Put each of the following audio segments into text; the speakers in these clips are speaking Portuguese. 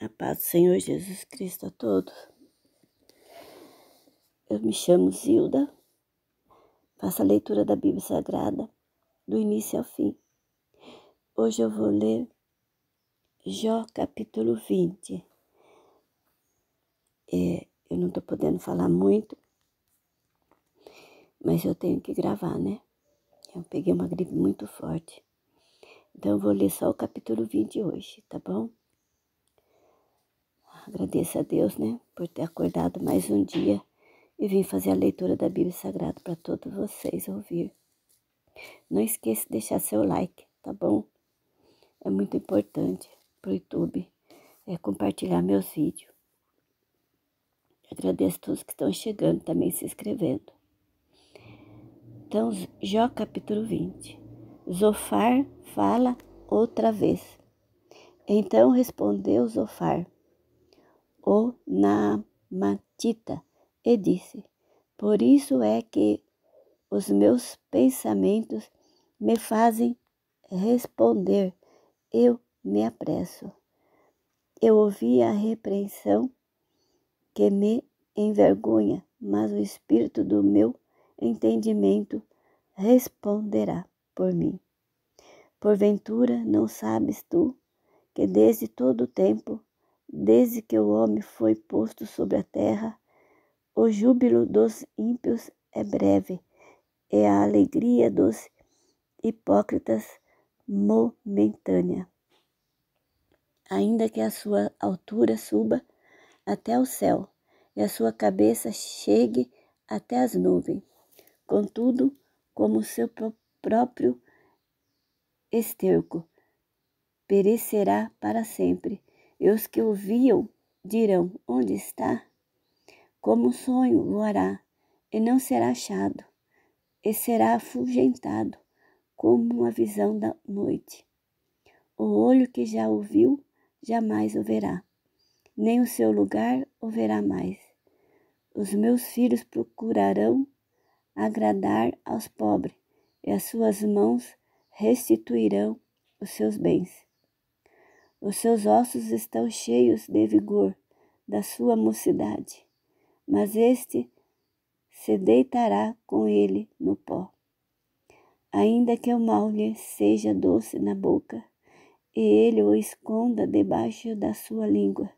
A paz do Senhor Jesus Cristo a todos. Eu me chamo Zilda, faço a leitura da Bíblia Sagrada, do início ao fim. Hoje eu vou ler Jó capítulo 20. É, eu não estou podendo falar muito, mas eu tenho que gravar, né? Eu peguei uma gripe muito forte. Então eu vou ler só o capítulo 20 hoje, tá bom? Agradeço a Deus, né, por ter acordado mais um dia e vim fazer a leitura da Bíblia Sagrada para todos vocês ouvir. Não esqueça de deixar seu like, tá bom? É muito importante para o YouTube é, compartilhar meus vídeos. Agradeço a todos que estão chegando também se inscrevendo. Então, Jó capítulo 20. Zofar fala outra vez. Então respondeu Zofar: o Namatita e disse: Por isso é que os meus pensamentos me fazem responder, eu me apresso. Eu ouvi a repreensão que me envergonha, mas o espírito do meu entendimento responderá por mim. Porventura não sabes tu que desde todo o tempo Desde que o homem foi posto sobre a terra, o júbilo dos ímpios é breve, e a alegria dos hipócritas momentânea. Ainda que a sua altura suba até o céu e a sua cabeça chegue até as nuvens, contudo, como seu próprio esterco, perecerá para sempre e os que ouviam dirão: Onde está? Como um sonho voará, e não será achado, e será afugentado, como uma visão da noite. O olho que já ouviu jamais o verá, nem o seu lugar o verá mais. Os meus filhos procurarão agradar aos pobres, e as suas mãos restituirão os seus bens. Os seus ossos estão cheios de vigor da sua mocidade, mas este se deitará com ele no pó. Ainda que o mal lhe seja doce na boca, e ele o esconda debaixo da sua língua,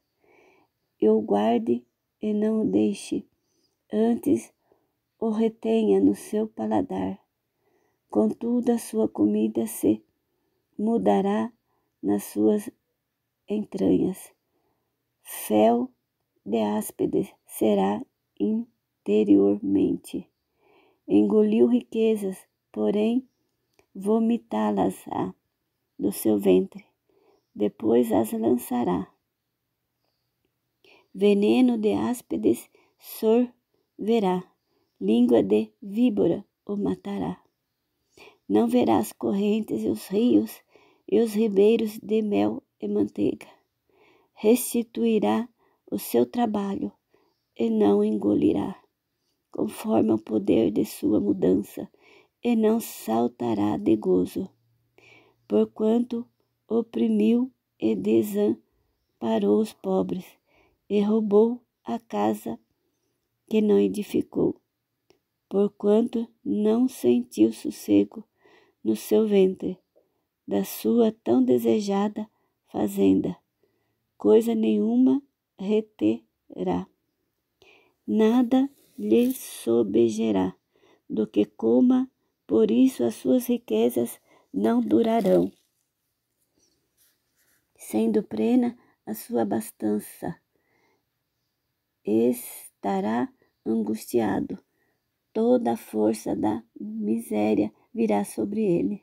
e o guarde e não o deixe, antes o retenha no seu paladar. Contudo, a sua comida se mudará nas suas entranhas. Fel de áspide será interiormente. Engoliu riquezas, porém vomitá las do seu ventre. Depois as lançará. Veneno de áspides sorverá. Língua de víbora o matará. Não verás correntes e os rios e os ribeiros de mel e manteiga. Restituirá o seu trabalho e não engolirá, conforme o poder de sua mudança, e não saltará de gozo, porquanto oprimiu e desamparou os pobres, e roubou a casa que não edificou, porquanto não sentiu sossego no seu ventre, da sua tão desejada fazenda, coisa nenhuma reterá, nada lhe sobegerá do que coma, por isso as suas riquezas não durarão. Sendo plena a sua abastança, estará angustiado, toda a força da miséria virá sobre ele.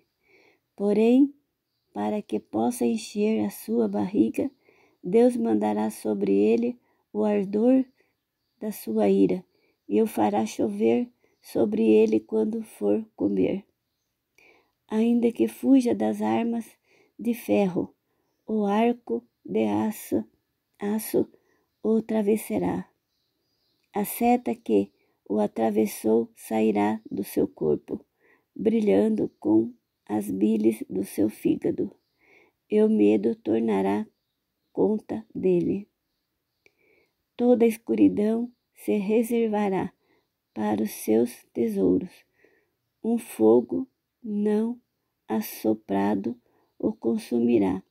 Porém, para que possa encher a sua barriga, Deus mandará sobre ele o ardor da sua ira e o fará chover sobre ele quando for comer. Ainda que fuja das armas de ferro, o arco de aço, aço o atravessará. A seta que o atravessou sairá do seu corpo, brilhando com as bilis do seu fígado, e o medo tornará conta dele. Toda a escuridão se reservará para os seus tesouros. Um fogo não assoprado o consumirá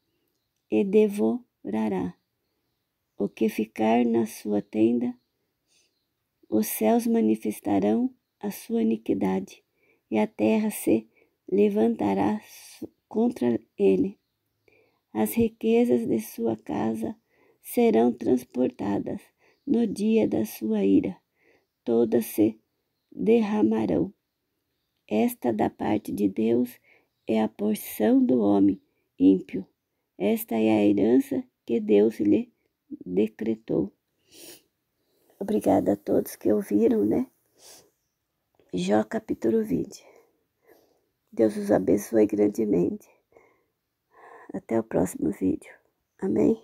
e devorará. O que ficar na sua tenda, os céus manifestarão a sua iniquidade e a terra se levantará contra ele. As riquezas de sua casa serão transportadas no dia da sua ira, todas se derramarão. Esta da parte de Deus é a porção do homem ímpio. Esta é a herança que Deus lhe decretou. Obrigada a todos que ouviram, né? Jó capítulo 20. Deus os abençoe grandemente. Até o próximo vídeo. Amém?